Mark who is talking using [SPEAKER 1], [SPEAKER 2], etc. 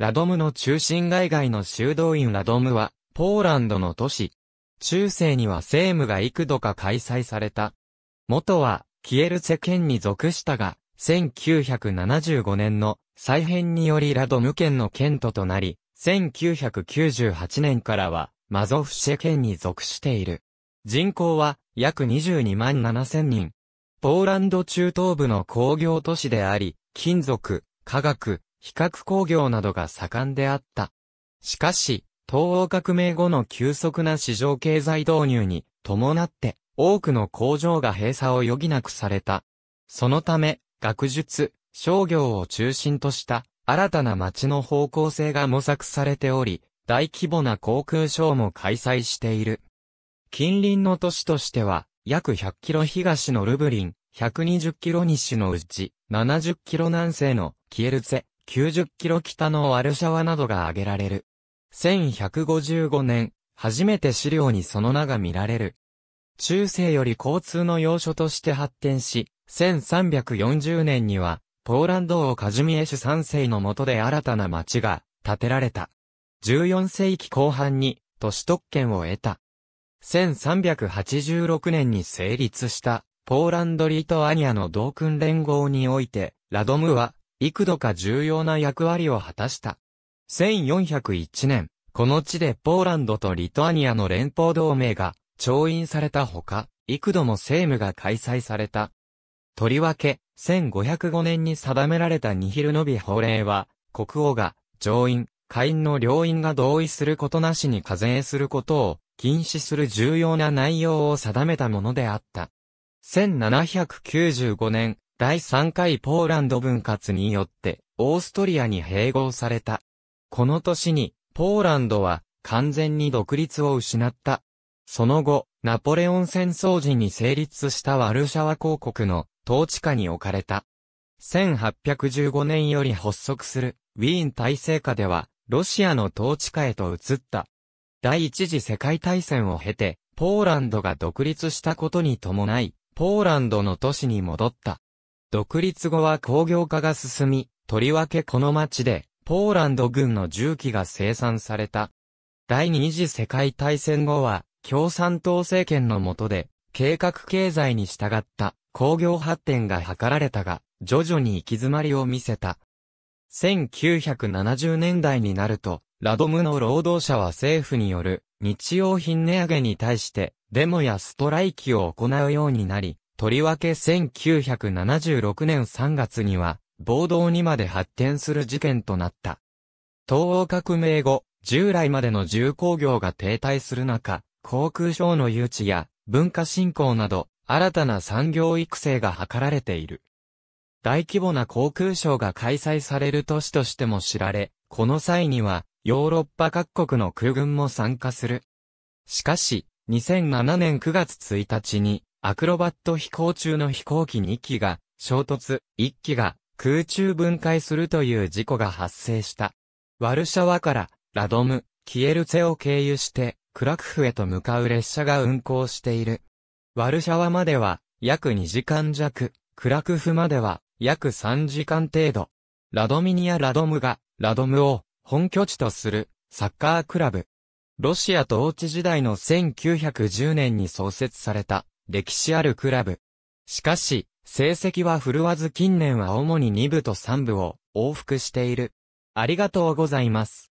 [SPEAKER 1] ラドムの中心街外の修道院ラドムは、ポーランドの都市。中世には政務が幾度か開催された。元は、キエルツェ県に属したが、1975年の再編によりラドム県の県都となり、1998年からは、マゾフシェ県に属している。人口は約22万7千人。ポーランド中東部の工業都市であり、金属、化学、比較工業などが盛んであった。しかし、東欧革命後の急速な市場経済導入に伴って多くの工場が閉鎖を余儀なくされた。そのため、学術、商業を中心とした新たな街の方向性が模索されており、大規模な航空ショーも開催している。近隣の都市としては、約100キロ東のルブリン、120キロ西のうち、70キロ南西のキエルツェ、90キロ北のワルシャワなどが挙げられる。1155年、初めて資料にその名が見られる。中世より交通の要所として発展し、1340年には、ポーランド王カジュミエシュ3世の下で新たな町が建てられた。14世紀後半に都市特権を得た。1386年に成立したポーランド・リトアニアの同訓連合において、ラドムは幾度か重要な役割を果たした。1401年、この地でポーランドとリトアニアの連邦同盟が調印されたほか、幾度も政務が開催された。とりわけ、1505年に定められたニヒルノビ法令は、国王が上院、下院の両院が同意することなしに課税することを禁止する重要な内容を定めたものであった。1795年、第3回ポーランド分割によって、オーストリアに併合された。この年に、ポーランドは完全に独立を失った。その後、ナポレオン戦争時に成立したワルシャワ公国の統治下に置かれた。1815年より発足するウィーン体制下では、ロシアの統治下へと移った。第一次世界大戦を経て、ポーランドが独立したことに伴い、ポーランドの都市に戻った。独立後は工業化が進み、とりわけこの町で、ポーランド軍の重機が生産された。第二次世界大戦後は、共産党政権の下で、計画経済に従った工業発展が図られたが、徐々に行き詰まりを見せた。1970年代になると、ラドムの労働者は政府による日用品値上げに対してデモやストライキを行うようになり、とりわけ1976年3月には、暴動にまで発展する事件となった。東欧革命後、従来までの重工業が停滞する中、航空省の誘致や文化振興など、新たな産業育成が図られている。大規模な航空省が開催される都市としても知られ、この際にはヨーロッパ各国の空軍も参加する。しかし、2007年9月1日にアクロバット飛行中の飛行機2機が衝突、1機が空中分解するという事故が発生した。ワルシャワからラドム、キエルツェを経由してクラクフへと向かう列車が運行している。ワルシャワまでは約2時間弱、クラクフまでは約3時間程度。ラドミニア・ラドムがラドムを本拠地とするサッカークラブ。ロシア統治時代の1910年に創設された歴史あるクラブ。しかし、成績は振るわず近年は主に2部と3部を往復している。ありがとうございます。